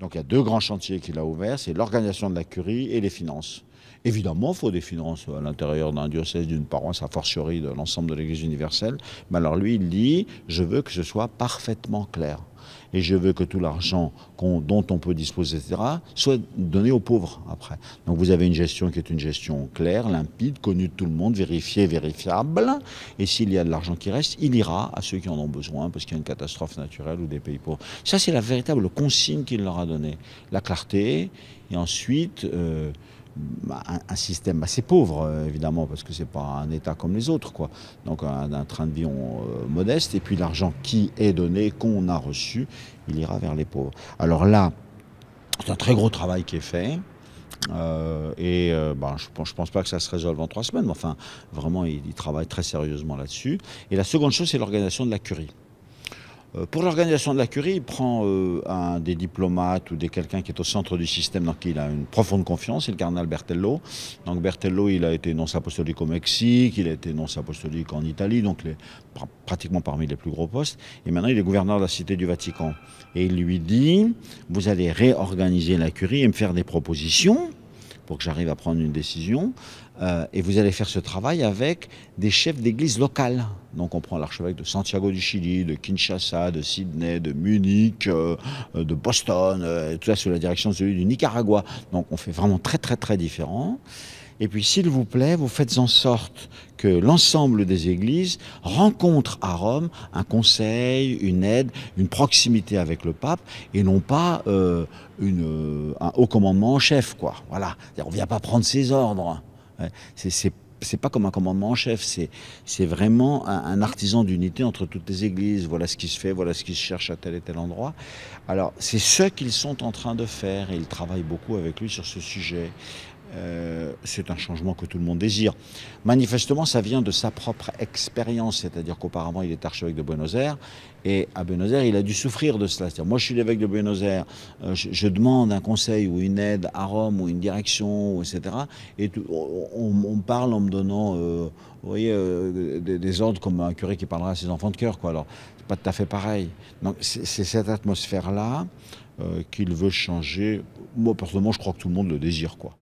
Donc il y a deux grands chantiers qu'il a ouverts, c'est l'organisation de la curie et les finances. Évidemment, il faut des finances à l'intérieur d'un diocèse, d'une paroisse, à fortiori de l'ensemble de l'Église universelle. Mais alors lui, il dit, je veux que ce soit parfaitement clair et je veux que tout l'argent dont on peut disposer, etc., soit donné aux pauvres après. Donc vous avez une gestion qui est une gestion claire, limpide, connue de tout le monde, vérifiée, vérifiable, et s'il y a de l'argent qui reste, il ira à ceux qui en ont besoin, parce qu'il y a une catastrophe naturelle ou des pays pauvres. Ça, c'est la véritable consigne qu'il leur a donnée. La clarté, et ensuite... Euh, bah, un, un, système assez pauvre, euh, évidemment, parce que ce n'est pas un État comme les autres, quoi. Donc un, train de vie euh, modeste, et puis l'argent qui est donné, qu'on a reçu, il ira vers les pauvres. Alors là, c'est un très gros travail qui est fait. Euh, et bah, je ne pense pas que ça se résolve en trois semaines, mais enfin, vraiment, ils il travaillent très sérieusement là-dessus. Et la seconde chose, c'est l'organisation de la curie. Euh, pour l'organisation de la Curie, il prend euh, un, des diplomates ou des quelqu'un qui est au centre du système, dans qui il a une profonde confiance, c'est le cardinal Bertello. Donc Bertello, il a été nonce apostolique au Mexique, il a été nonce apostolique en Italie, donc les, pratiquement parmi les plus gros postes. Et maintenant, il est gouverneur de la Cité du Vatican. Et il lui dit, vous allez réorganiser la Curie et me faire des propositions pour que j'arrive à prendre une décision. Euh, et vous allez faire ce travail avec des chefs d'église locales. Donc on prend l'archevêque de Santiago du Chili, de Kinshasa, de Sydney, de Munich, euh, euh, de Boston, tout ça sous la direction de celui du Nicaragua. Donc on fait vraiment très très très différent. Et puis, s'il vous plaît, vous faites en sorte que l'ensemble des églises rencontrent à Rome un conseil, une aide, une proximité avec le pape, et non pas euh, une, euh, un haut commandement en chef, quoi. Voilà. On vient pas prendre ses ordres. Hein. C'est c'est pas comme un commandement en chef, c'est vraiment un, un artisan d'unité entre toutes les églises. Voilà ce qui se fait, voilà ce qui se cherche à tel et tel endroit. Alors, c'est ce qu'ils sont en train de faire et ils travaillent beaucoup avec lui sur ce sujet. Euh, c'est un changement que tout le monde désire. Manifestement, ça vient de sa propre expérience, c'est-à-dire qu'auparavant, il était archevêque de Buenos Aires, et à Buenos Aires, il a dû souffrir de cela. moi, je suis l'évêque de Buenos Aires, euh, je, demande un conseil ou une aide à Rome ou une direction, etc. Et on, on, parle en me donnant, euh, vous voyez, des, ordres comme un curé qui parlera à ses enfants de cœur, quoi. Alors, c'est pas tout à fait pareil. Donc, c'est cette atmosphère-là qu'il veut changer. Moi, personnellement, je crois que tout le monde le désire, quoi.